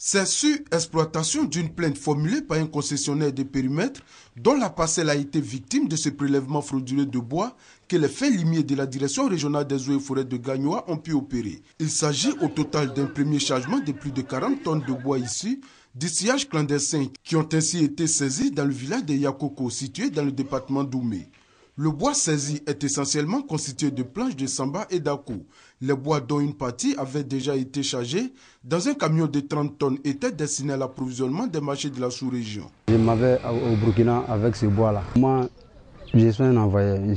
C'est sur exploitation d'une plainte formulée par un concessionnaire de périmètre dont la parcelle a été victime de ce prélèvement frauduleux de bois que les faits limiers de la direction régionale des eaux et forêts de Gagnois ont pu opérer. Il s'agit au total d'un premier chargement de plus de 40 tonnes de bois des sillage clandestin qui ont ainsi été saisis dans le village de Yakoko situé dans le département d'Oumé. Le bois saisi est essentiellement constitué de planches de samba et d'Akou. Les bois dont une partie avait déjà été chargée dans un camion de 30 tonnes était destiné à l'approvisionnement des marchés de la sous-région. Je m'avais au Burkina avec ce bois-là. Moi, je suis un envoyé.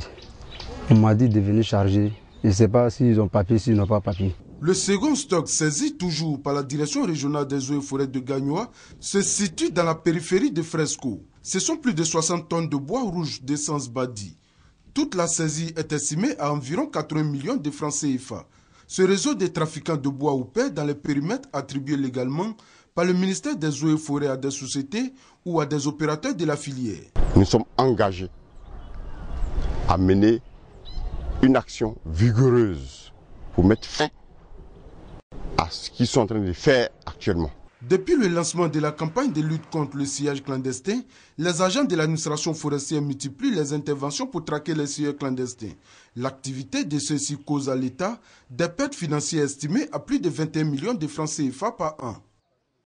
On m'a dit de venir charger. Je ne sais pas s'ils ont papier, s'ils n'ont pas papier. Le second stock, saisi toujours par la direction régionale des eaux et forêts de Gagnois, se situe dans la périphérie de Fresco. Ce sont plus de 60 tonnes de bois rouge d'essence Badi. Toute la saisie est estimée à environ 80 millions de francs CFA. Ce réseau des trafiquants de bois ou paix dans les périmètres attribués légalement par le ministère des Eaux et Forêts à des sociétés ou à des opérateurs de la filière. Nous sommes engagés à mener une action vigoureuse pour mettre fin à ce qu'ils sont en train de faire actuellement. Depuis le lancement de la campagne de lutte contre le sillage clandestin, les agents de l'administration forestière multiplient les interventions pour traquer les sillages clandestins. L'activité de ceux-ci cause à l'État des pertes financières estimées à plus de 21 millions de francs CFA par an.